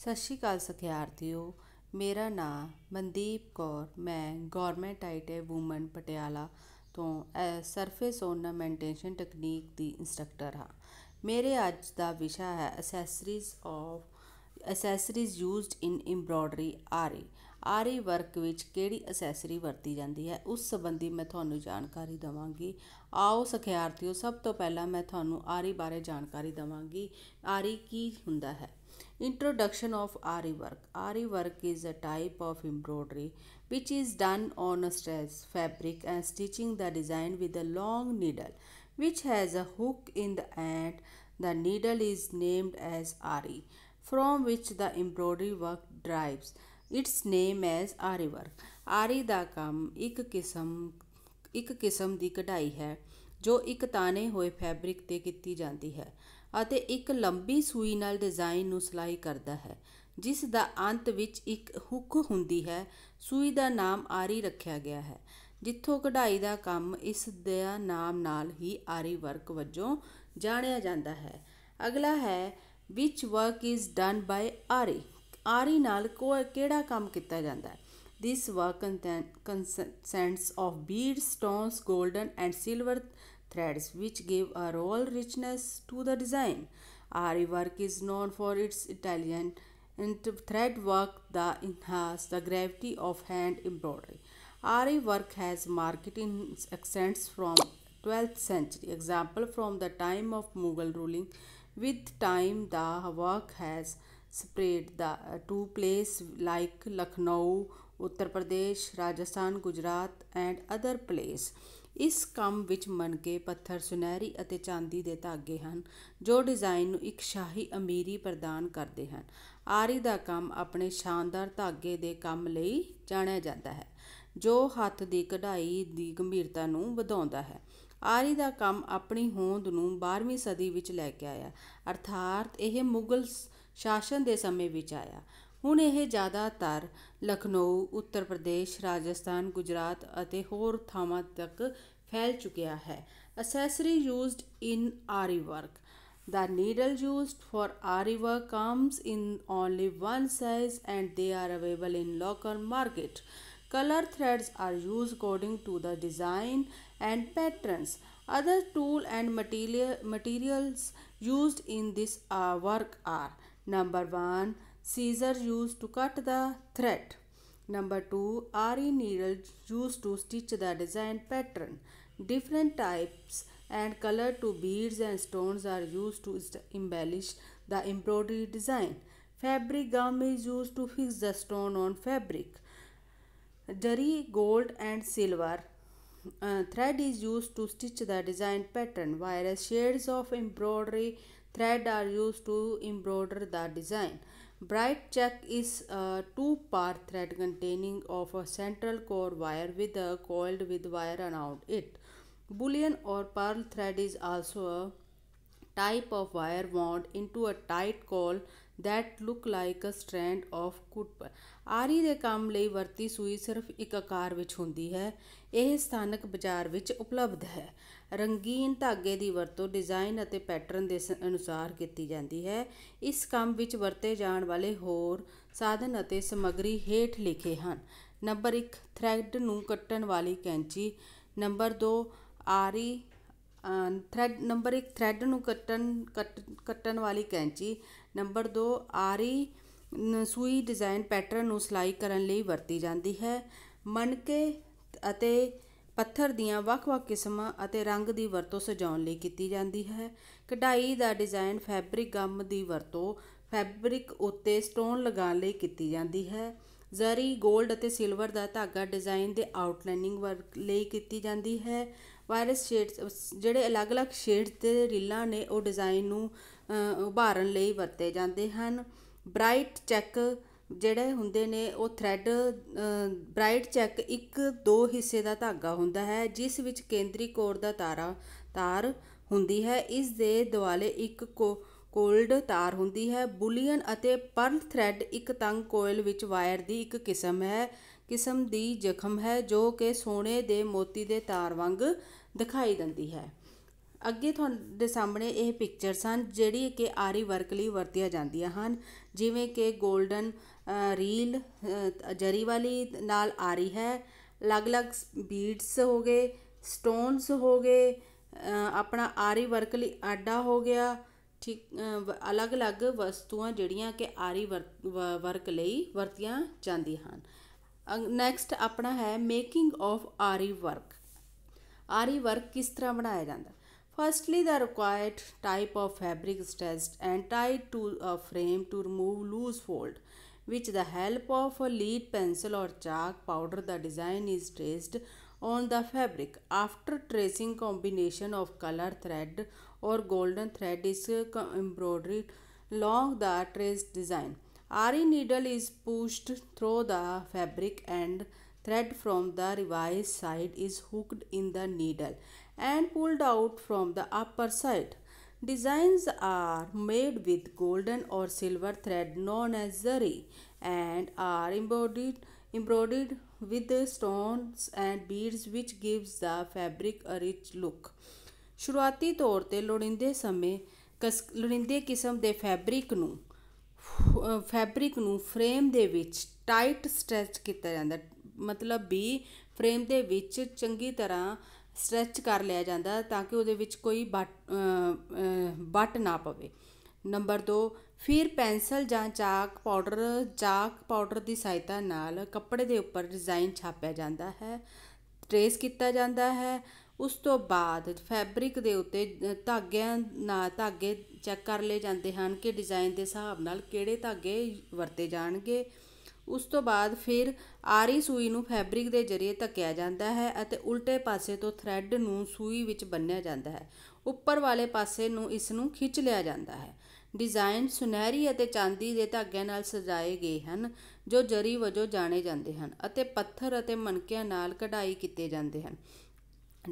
ਸਤਿ ਸ਼੍ਰੀ ਅਕਾਲ ਸਖਿਆਰਥੀਓ ਮੇਰਾ ਨਾਮ ਮਨਦੀਪ ਕੌਰ ਮੈਂ ਗਵਰਨਮੈਂਟ ਆਈਟੇ ਵੂਮਨ ਪਟਿਆਲਾ ਤੋਂ ਸਰਫੇਸ ਔਰਨਾਮੈਂਟੇਸ਼ਨ ਟੈਕਨੀਕ ਦੀ ਇਨਸਟ੍ਰਕਟਰ ਹਾਂ ਮੇਰੇ ਅੱਜ ਦਾ ਵਿਸ਼ਾ ਹੈ accessories of accessories used in embroidery aari aari work ਵਿੱਚ ਕਿਹੜੀ ਅਸੈਸਰੀ ਵਰਤੀ ਜਾਂਦੀ ਹੈ ਉਸ ਸੰਬੰਧੀ ਮੈਂ ਤੁਹਾਨੂੰ ਜਾਣਕਾਰੀ ਦਵਾਂਗੀ ਆਓ ਸਖਿਆਰਥੀਓ ਸਭ ਤੋਂ ਪਹਿਲਾਂ ਮੈਂ ਤੁਹਾਨੂੰ ਆਰੀ ਬਾਰੇ ਜਾਣਕਾਰੀ ਦਵਾਂਗੀ ਆਰੀ ਕੀ ਹੁੰਦਾ ਹੈ Introduction of Ari work. Ari work is a type of embroidery which is done on a stress fabric and stitching the design with a long needle which has a hook in the end. The needle is named as Ari from which the embroidery work derives its name as Ari work. Ari da kam ik ਕਿਸਮ ik ਕਿਸਮ di ਕਢਾਈ hai jo ik ਤਾਣੇ hoye fabric te kiti jandi hai ਅਤੇ ਇੱਕ ਲੰਬੀ ਸੂਈ ਨਾਲ design ਨੂੰ ਸਿਲਾਈ ਕਰਦਾ ਹੈ ਜਿਸ ਦਾ ਅੰਤ ਵਿੱਚ ਇੱਕ ਹੁੱਕ ਹੁੰਦੀ ਹੈ ਸੂਈ ਦਾ ਨਾਮ ਆਰੀ ਰੱਖਿਆ ਗਿਆ ਹੈ ਜਿੱਥੋਂ ਕਢਾਈ ਦਾ ਕੰਮ ਇਸ ਦਾ ਨਾਮ ਨਾਲ ਹੀ ਆਰੀ ਵਰਕ ਵਜੋਂ ਜਾਣਿਆ ਜਾਂਦਾ ਹੈ ਅਗਲਾ ਹੈ ਵਿਚ work is done by aari aari ਨਾਲ ਕਿਹੜਾ ਕੰਮ ਕੀਤਾ ਜਾਂਦਾ ਹੈ this work contains of beads stones golden and silver threads which give a royal richness to the design. Ari work is known for its Italian thread work that enhances the gravity of hand embroidery. Ari work has in accents from 12th century. Example from the time of Mughal ruling. With time the work has spread the, uh, to places like Lucknow, Uttar Pradesh, Rajasthan, Gujarat and other places. ਇਸ ਕੰਮ ਵਿੱਚ ਮਣਕੇ ਪੱਥਰ ਸੁਨਹਿਰੀ ਅਤੇ ਚਾਂਦੀ ਦੇ ਧਾਗੇ ਹਨ ਜੋ ਡਿਜ਼ਾਈਨ ਨੂੰ ਇੱਕ ਸ਼ਾਹੀ ਅਮੀਰੀ ਪ੍ਰਦਾਨ ਕਰਦੇ ਹਨ ਆਰੀ ਦਾ ਕੰਮ ਆਪਣੇ ਸ਼ਾਨਦਾਰ ਧਾਗੇ ਦੇ ਕੰਮ ਲਈ ਜਾਣਿਆ ਜਾਂਦਾ ਹੈ ਜੋ ਹੱਥ ਦੀ ਕਢਾਈ ਦੀ ਗੰਭੀਰਤਾ ਨੂੰ ਵਧਾਉਂਦਾ ਹੈ ਆਰੀ ਦਾ ਕੰਮ ਆਪਣੀ ਹੋਂਦ ਨੂੰ 12ਵੀਂ ਸਦੀ ਵਿੱਚ ਲੈ ਕੇ ਆਇਆ ਅਰਥਾਤ ਇਹ ਮੁਗਲ ਸ਼ਾਸਨ ਦੇ ਸਮੇਂ ਵਿੱਚ ਆਇਆ ਹੁਣ ਇਹ ਜ਼ਿਆਦਾਤਰ ਲਖਨਊ ਉੱਤਰ ਪ੍ਰਦੇਸ਼ ਰਾਜਸਥਾਨ ਗੁਜਰਾਤ ਅਤੇ ਹੋਰ ਥਾਵਾਂ ਤੱਕ ਫੈਲ ਚੁੱਕਿਆ ਹੈ accessory used in aari work the needle used for aari work comes in only one size and they are available in local market colour threads are used according to the design and patterns other tool and material materials used in this a work are number 1 Scissor used to cut the thread. Number 2. re needle used to stitch the design pattern. Different types and color to beads and stones are used to embellish the embroidery design. Fabric gum is used to fix the stone on fabric. Jerry gold and silver uh, thread is used to stitch the design pattern whereas shades of embroidery thread are used to embroider the design. Bright check is a two-part thread containing of a central core wire with a coiled with wire around it. Boolean or pearl thread is also a type of wire wound into a tight coil that look like a strand of kutp aari ਦੇ ਕੰਮ ਲਈ ਵਰਤੀ ਸੂਈ ਸਿਰਫ ਇੱਕ ਆਕਾਰ ਵਿੱਚ ਹੁੰਦੀ ਹੈ ਇਹ ਸਥਾਨਕ ਬਾਜ਼ਾਰ ਵਿੱਚ ਉਪਲਬਧ ਹੈ ਰੰਗੀਨ ਧਾਗੇ ਦੀ ਵਰਤੋਂ ਡਿਜ਼ਾਈਨ ਅਤੇ ਪੈਟਰਨ ਦੇ ਅਨੁਸਾਰ ਕੀਤੀ ਜਾਂਦੀ ਹੈ ਇਸ ਕੰਮ ਵਿੱਚ ਵਰਤੇ ਜਾਣ ਵਾਲੇ ਹੋਰ ਸਾਧਨ ਅਤੇ ਸਮੱਗਰੀ ਹੇਠ ਲਿਖੇ ਹਨ ਨੰਬਰ 1 ਥ੍ਰੈਡ ਨੂੰ ਕੱਟਣ ਵਾਲੀ ਕੈਂਚੀ ਨੰਬਰ 2 ਆਰੀ ਥ੍ਰੈਡ ਨੰਬਰ 1 ਥ੍ਰੈਡ ਨੂੰ ਕੱਟਣ ਕੱਟਣ ਵਾਲੀ ਕੈਂਚੀ ਨੰਬਰ 2 ਆਰੀ ਸੂਈ ਡਿਜ਼ਾਈਨ ਪੈਟਰਨ ਨੂੰ ਸਿਲਾਈ ਕਰਨ ਲਈ ਵਰਤੀ ਜਾਂਦੀ ਹੈ ਮਣਕੇ ਅਤੇ ਪੱਥਰ ਦੀਆਂ ਵੱਖ-ਵੱਖ ਕਿਸਮਾਂ ਅਤੇ ਰੰਗ ਦੀ ਵਰਤੋਂ ਸਜਾਉਣ ਲਈ ਕੀਤੀ ਜਾਂਦੀ ਹੈ ਕਢਾਈ ਦਾ ਡਿਜ਼ਾਈਨ ਫੈਬਰਿਕ ਗਮ ਦੀ ਵਰਤੋਂ ਫੈਬਰਿਕ ਉੱਤੇ ਸਟੋਨ ਲਗਾਉਣ ਲਈ ਕੀਤੀ ਜਾਂਦੀ ਹੈ ਜ਼ਰੀ 골ਡ ਅਤੇ ਸਿਲਵਰ ਦਾ ਧਾਗਾ ਡਿਜ਼ਾਈਨ ਦੇ ਆਊਟਲਾਈਨਿੰਗ ਵਰਕ ਲਈ ਕੀਤੀ ਜਾਂਦੀ ਹੈ ਵਾਇਰਸ ਸ਼ੇਡਸ ਜਿਹੜੇ ਅਲੱਗ-ਅਲੱਗ ਸ਼ੇਡਸ ਦੇ ਰੀਲਾਂ ਨੇ ਉਹ ਡਿਜ਼ਾਈਨ ਨੂੰ ਉਭਾਰਨ ਲਈ ਵਰਤੇ ਜਾਂਦੇ ਹਨ ਬ੍ਰਾਈਟ ਚੈੱਕ ਜਿਹੜੇ ਹੁੰਦੇ ਨੇ ਉਹ ਥ੍ਰੈਡ ਬ੍ਰਾਈਟ ਚੈੱਕ ਇੱਕ ਦੋ ਹਿੱਸੇ ਦਾ ਧਾਗਾ ਹੁੰਦਾ ਹੈ ਜਿਸ ਵਿੱਚ ਕੇਂਦਰੀ ਕੋਰ ਦਾ ਤਾਰਾ ਤਾਰ ਹੁੰਦੀ ਹੈ ਇਸ ਦੇ ਦੁਆਲੇ ਇੱਕ ਕੋਲਡ ਤਾਰ ਹੁੰਦੀ ਹੈ ਬੁਲੀਅਨ ਅਤੇ ਪਰਲ ਥ੍ਰੈਡ ਇੱਕ ਤੰਗ ਕੋਇਲ ਵਿੱਚ ਵਾਇਰ ਦੀ ਇੱਕ ਕਿਸਮ ਹੈ ਕਿਸਮ ਦੀ ਜ਼ਖਮ ਹੈ ਜੋ ਕਿ ਸੋਨੇ ਦੇ ਮੋਤੀ ਦੇ ਤਾਰ ਵਾਂਗ ਦਿਖਾਈ ਦਿੰਦੀ ਹੈ ਅੱਗੇ ਤੁਹਾਡੇ ਸਾਹਮਣੇ ਇਹ ਪਿਕਚਰ ਸਨ ਜਿਹੜੀ ਕਿ ਆਰੀ ਵਰਕ ਲਈ ਵਰਤੀਆਂ ਜਾਂਦੀਆਂ ਹਨ ਜਿਵੇਂ ਕਿ 골ਡਨ ਰੀਲ ਜਰੀ ਵਾਲੀ ਨਾਲ ਆਰੀ ਹੈ ਅਲੱਗ-ਅਲੱਗ ਬੀਡਸ ਹੋ ਗਏ ਸਟੋਨਸ ਹੋ ਗਏ ਆਪਣਾ ਆਰੀ ਵਰਕ ਲਈ ਆਡਾ ਹੋ ਗਿਆ ਠੀਕ ਅਲੱਗ-ਅਲੱਗ ਵਸਤੂਆਂ ਜਿਹੜੀਆਂ ਕਿ ਆਰੀ ਵਰਕ ਲਈ ਵਰਤੀਆਂ ਜਾਂਦੀਆਂ ਹਨ ਨੈਕਸਟ ਆਪਣਾ ਹੈ making of aari work aari work ਕਿਸ ਤਰ੍ਹਾਂ ਬਣਾਇਆ ਜਾਂਦਾ Firstly, the required type of fabric is tested and tied to a frame to remove loose fold. With the help of a lead pencil or chalk powder, the design is traced on the fabric. After tracing, combination of color thread or golden thread is embroidered along the traced design. Ari needle is pushed through the fabric and Thread from the revised side is hooked in the needle and pulled out from the upper side. Designs are made with golden or silver thread known as zari and are embroidered, embroidered with stones and beads which gives the fabric a rich look. ਸ਼ੁਰੂਆਤੀ ਤੌਰ ਤੇ ਲੋੜਿੰਦੇ ਸਮੇਂ ਲੋੜਿੰਦੇ ਕਿਸਮ ਦੇ fabric ਨੂੰ fabric ਨੂੰ frame ਦੇ ਵਿੱਚ ਟਾਈਟ ਸਟ੍ਰੈਚ ਕੀਤਾ ਜਾਂਦਾ ਮਤਲਬ ਵੀ ਫਰੇਮ ਦੇ ਵਿੱਚ ਚੰਗੀ ਤਰ੍ਹਾਂ ਸਟ੍ਰੈਚ ਕਰ ਲਿਆ ਜਾਂਦਾ ਤਾਂ ਕਿ ਉਹਦੇ ਵਿੱਚ ਕੋਈ ਬਟ ਨਾ ਪਵੇ ਨੰਬਰ 2 ਫਿਰ ਪੈਨਸਲ ਜਾਂ ਚਾਕ ਪਾਊਡਰ ਚਾਕ ਪਾਊਡਰ ਦੀ ਸਹਾਇਤਾ ਨਾਲ ਕੱਪੜੇ ਦੇ ਉੱਪਰ ਡਿਜ਼ਾਈਨ ਛਾਪਿਆ ਜਾਂਦਾ ਹੈ ਟ੍ਰੇਸ ਕੀਤਾ ਜਾਂਦਾ ਹੈ ਉਸ ਤੋਂ ਬਾਅਦ ਫੈਬਰਿਕ ਦੇ ਉੱਤੇ ਧਾਗਿਆਂ ਨਾਲ ਧਾਗੇ ਚੈੱਕ ਕਰ ਲਏ ਜਾਂਦੇ ਹਨ ਕਿ ਡਿਜ਼ਾਈਨ ਦੇ ਹਿਸਾਬ ਨਾਲ ਕਿਹੜੇ ਧਾਗੇ ਵਰਤੇ ਜਾਣਗੇ ਉਸ ਤੋਂ ਬਾਅਦ ਫਿਰ ਆਰੀ ਸੂਈ ਨੂੰ ਫੈਬਰਿਕ ਦੇ ਜ਼ਰੀਏ ਧੱਕਿਆ ਜਾਂਦਾ ਹੈ ਅਤੇ ਉਲਟੇ ਪਾਸੇ ਤੋਂ ਥ੍ਰੈਡ ਨੂੰ ਸੂਈ ਵਿੱਚ ਬੰਨਿਆ ਜਾਂਦਾ ਹੈ ਉੱਪਰ ਵਾਲੇ ਪਾਸੇ ਨੂੰ ਇਸ ਨੂੰ ਖਿੱਚ ਲਿਆ ਜਾਂਦਾ ਹੈ ਡਿਜ਼ਾਈਨ ਸੁਨਹਿਰੀ ਅਤੇ ਚਾਂਦੀ ਦੇ ਧਾਗਿਆਂ ਨਾਲ ਸਜਾਏ ਗਏ ਹਨ ਜੋ ਜਰੀ ਵਜੋਂ ਜਾਣੇ ਜਾਂਦੇ ਹਨ ਅਤੇ ਪੱਥਰ ਅਤੇ ਮਣਕਿਆਂ ਨਾਲ ਕਢਾਈ ਕੀਤੇ ਜਾਂਦੇ ਹਨ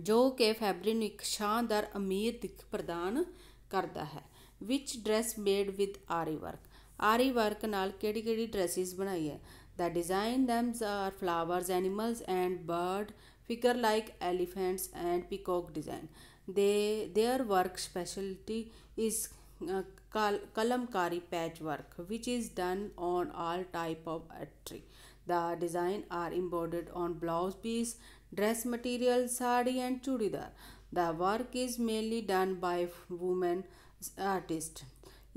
ਜੋ ਕਿ ਫੈਬਰਿਕ ਨੂੰ ਇੱਕ ਸ਼ਾਨਦਾਰ ਅਮੀਰ ਦਿੱਖ ਪ੍ਰਦਾਨ ਕਰਦਾ ਹੈ which dress made with aari work aari work ਨਾਲ ਕਿਹੜੀ-ਕਿਹੜੀ ਡਰੈਸਿਸ ਬਣਾਈ ਹੈ the design themes are flowers animals and bird figure like elephants and peacock design the their work speciality is kalamkari patchwork which is done on all type of attire the design are embroidered on blouse piece dress material sari and chudidar the work is mainly done by women artists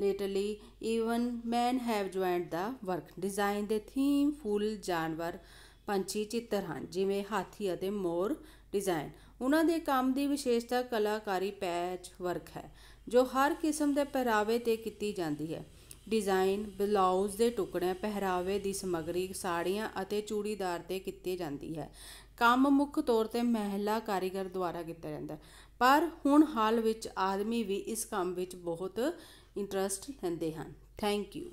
Latterly, even men have joined the work. Design ਦੇ theme ਫੁੱਲ ਜਾਨਵਰ ਪੰਛੀ ਚਿੱਤਰ ਹਨ ਜਿਵੇਂ ਹਾਥੀ ਅਤੇ ਮੋਰ design ਉਹਨਾਂ ਦੇ ਕੰਮ ਦੀ ਵਿਸ਼ੇਸ਼ਤਾ ਕਲਾਕਾਰੀ ਪੈਚ ਵਰਕ ਹੈ ਜੋ ਹਰ ਕਿਸਮ ਦੇ ਪਹਿਰਾਵੇ ਤੇ ਕੀਤੀ ਜਾਂਦੀ ਹੈ ਡਿਜ਼ਾਈਨ ਬਲਾਊਜ਼ ਦੇ ਟੁਕੜਿਆਂ ਪਹਿਰਾਵੇ ਦੀ ਸਮੱਗਰੀ ਸਾੜੀਆਂ ਅਤੇ ਚੂੜੀਦਾਰ ਤੇ ਕੀਤੀ ਜਾਂਦੀ ਹੈ ਕੰਮ ਮੁੱਖ ਤੌਰ ਤੇ ਮਹਿਲਾ ਕਾਰੀਗਰ ਦੁਆਰਾ ਕੀਤਾ ਜਾਂਦਾ ਪਰ ਹੁਣ ਹਾਲ ਵਿੱਚ ਆਦਮੀ ਵੀ ਇਸ ਕੰਮ ਵਿੱਚ ਬਹੁਤ interest and Dehan. Thank you.